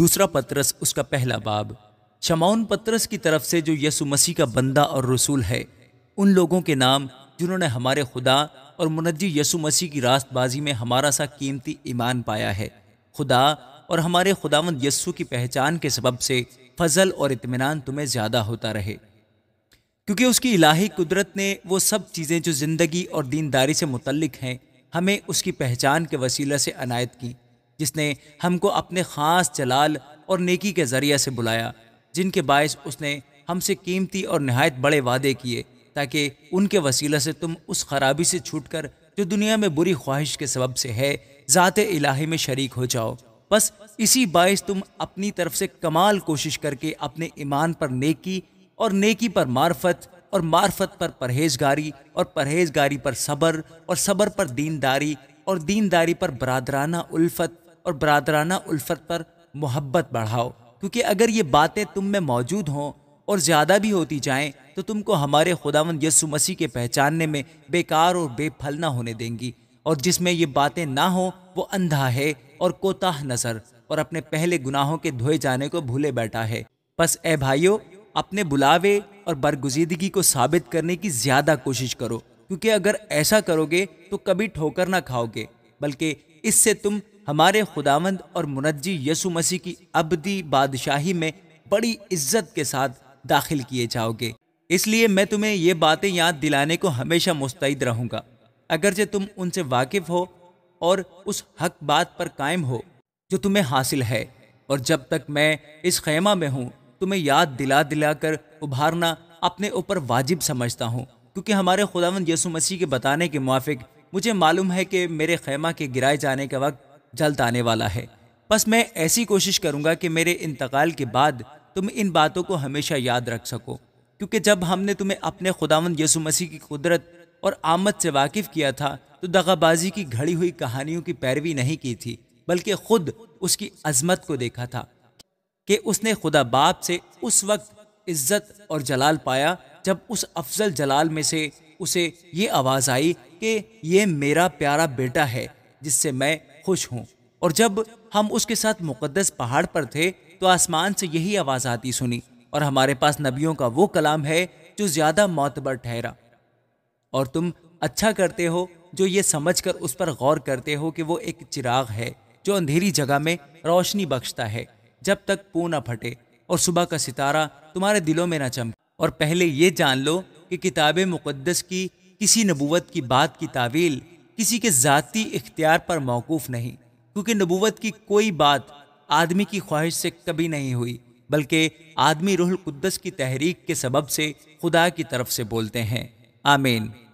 दूसरा पत्रस उसका पहला बाब शमाउन पत्रस की तरफ से जो यसु मसीह का बंदा और रसूल है उन लोगों के नाम जिन्होंने हमारे खुदा और मुनजी यसु मसीह की रास्तबाजी में हमारा सा कीमती ईमान पाया है खुदा और हमारे खुदावंद यस्सु की पहचान के सबब से फजल और इतमान तुम्हें ज़्यादा होता रहे क्योंकि उसकी इलाही कुदरत ने वो सब चीज़ें जो ज़िंदगी और दीनदारी से मुतलक हैं हमें उसकी पहचान के वसीला से अनायत की जिसने हमको अपने ख़ास जलाल और नेकी के ज़रिए से बुलाया जिनके बायस उसने हमसे कीमती और नहायत बड़े वादे किए ताकि उनके वसीले से तुम उस खराबी से छूट कर जो दुनिया में बुरी ख्वाहिश के सबब से है ज़ात इलाही में शरीक हो जाओ बस इसी बायस तुम अपनी तरफ से कमाल कोशिश करके अपने ईमान पर नेकी और नेकी पर मार्फत और मार्फत पर परहेजगारी और परहेजगारी पर सबर और सब्र पर दीनदारी और दीनदारी पर बरदराना उल्फत और बरदराना उल्फत पर मोहब्बत बढ़ाओ क्योंकि अगर ये बातें तुम में मौजूद हों और ज़्यादा भी होती जाएं तो तुमको हमारे खुदावंद यसु मसीह के पहचानने में बेकार और बेफल ना होने देंगी और जिसमें ये बातें ना हो वो अंधा है और कोताह नज़र और अपने पहले गुनाहों के धोए जाने को भूले बैठा है बस ए भाइयों अपने बुलावे और बरगुजीदगी को साबित करने की ज़्यादा कोशिश करो क्योंकि अगर ऐसा करोगे तो कभी ठोकर ना खाओगे बल्कि इससे तुम हमारे खुदावंद और मुनजी यसु मसीह की अबदी बादशाही में बड़ी इज्जत के साथ दाखिल किए जाओगे इसलिए मैं तुम्हें ये बातें याद दिलाने को हमेशा मुस्तैद रहूँगा अगरचे तुम उनसे वाकिफ हो और उस हक बात पर कायम हो जो तुम्हें हासिल है और जब तक मैं इस खेमा में हूँ तुम्हें याद दिला दिला कर उभारना अपने ऊपर वाजिब समझता हूँ क्योंकि हमारे खुदावंद यसु मसीह के बताने के मुआफ़ मुझे मालूम है कि मेरे खैमा के गिराए जाने का वक्त जल्द आने वाला है बस मैं ऐसी कोशिश करूंगा कि मेरे इंतकाल के बाद तुम इन बातों को हमेशा याद रख सको क्योंकि जब हमने तुम्हें अपने खुदावंद यसु मसीह की कुदरत और आमद से वाकिफ़ किया था तो दगाबाजी की घड़ी हुई कहानियों की पैरवी नहीं की थी बल्कि खुद उसकी अजमत को देखा था कि उसने खुदा बाप से उस वक्त इज्जत और जलाल पाया जब उस अफजल जलाल में से उसे ये आवाज़ आई कि ये मेरा प्यारा बेटा है जिससे मैं खुश हूँ और जब हम उसके साथ मुकदस पहाड़ पर थे तो आसमान से यही आवाज़ आती सुनी और हमारे पास नबियों का वो कलाम है जो ज़्यादा मोतबर ठहरा और तुम अच्छा करते हो जो ये समझकर उस पर गौर करते हो कि वो एक चिराग है जो अंधेरी जगह में रोशनी बख्शता है जब तक पू ना फटे और सुबह का सितारा तुम्हारे दिलों में ना चमके और पहले ये जान लो कि किताब मुक़दस की किसी नबूवत की बात की तावील किसी के ज़ाती इख्तियार पर मौकूफ़ नहीं क्योंकि नबूवत की कोई बात आदमी की ख्वाहिश से कभी नहीं हुई बल्कि आदमी रूहुल कुद्दस की तहरीक के सबब से खुदा की तरफ से बोलते हैं आमीन